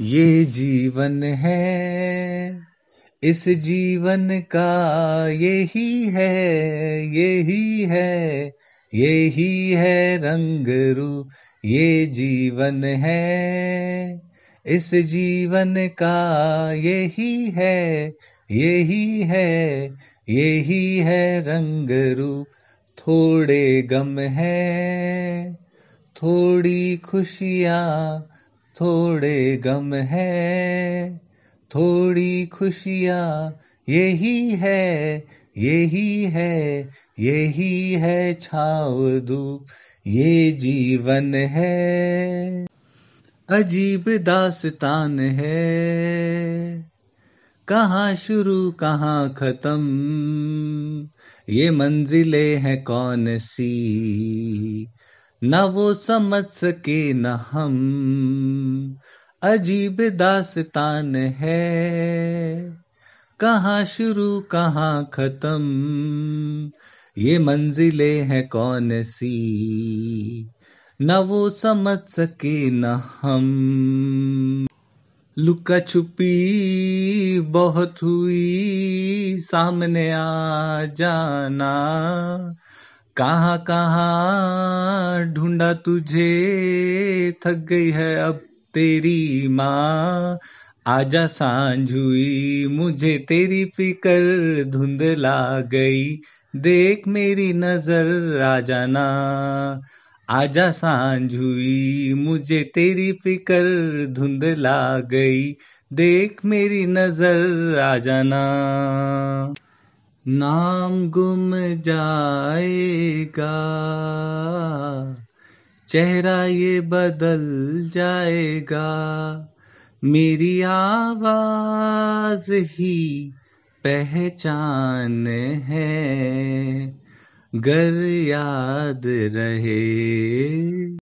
ये जीवन है इस जीवन का यही है यही है यही है रंग रू ये जीवन है इस जीवन का यही है यही है यही है रंग रूप थोड़े गम है थोड़ी खुशियाँ थोड़े गम है थोड़ी खुशियाँ यही है यही है यही है छाव धूप ये जीवन है अजीब दास्तान है कहाँ शुरू कहाँ ख़त्म ये मंजिलें हैं कौन सी न वो समझ सके न हम अजीब दास्तान है कहाँ शुरू कहाँ खत्म ये मंजिले हैं कौन सी न वो समझ सके न हम लुका छुपी बहुत हुई सामने आ जाना कहाँ कहाँ ढूंढा तुझे थक गई है अब तेरी माँ आजा सांझ हुई मुझे तेरी फिकर धुंधला गई देख मेरी नजर आ जाना आजा सांझ हुई मुझे तेरी फिकर धुंधला गई देख मेरी नजर आ जाना नाम गुम जाएगा चेहरा ये बदल जाएगा मेरी आवाज ही पहचान है गर याद रहे